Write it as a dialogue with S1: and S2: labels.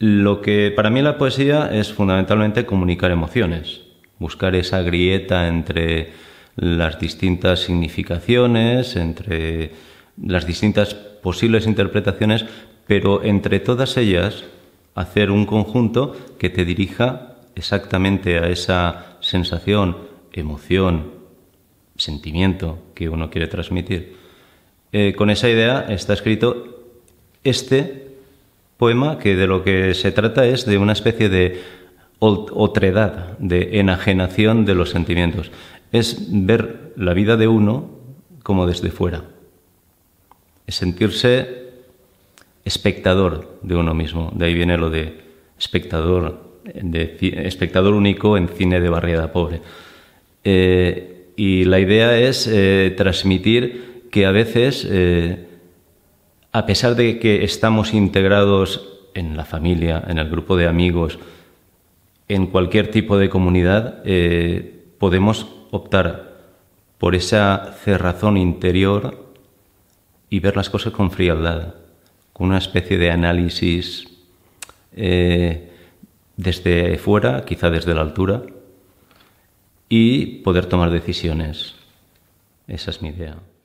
S1: Lo que para mí la poesía es fundamentalmente comunicar emociones, buscar esa grieta entre las distintas significaciones, entre las distintas posibles interpretaciones, pero entre todas ellas hacer un conjunto que te dirija exactamente a esa sensación, emoción, sentimiento que uno quiere transmitir. Eh, con esa idea está escrito este poema que de lo que se trata es de una especie de otredad, de enajenación de los sentimientos. Es ver la vida de uno como desde fuera. Es sentirse espectador de uno mismo. De ahí viene lo de espectador, de espectador único en cine de barriada pobre. Eh, y la idea es eh, transmitir que a veces eh, a pesar de que estamos integrados en la familia, en el grupo de amigos, en cualquier tipo de comunidad, eh, podemos optar por esa cerrazón interior y ver las cosas con frialdad, con una especie de análisis eh, desde fuera, quizá desde la altura, y poder tomar decisiones. Esa es mi idea.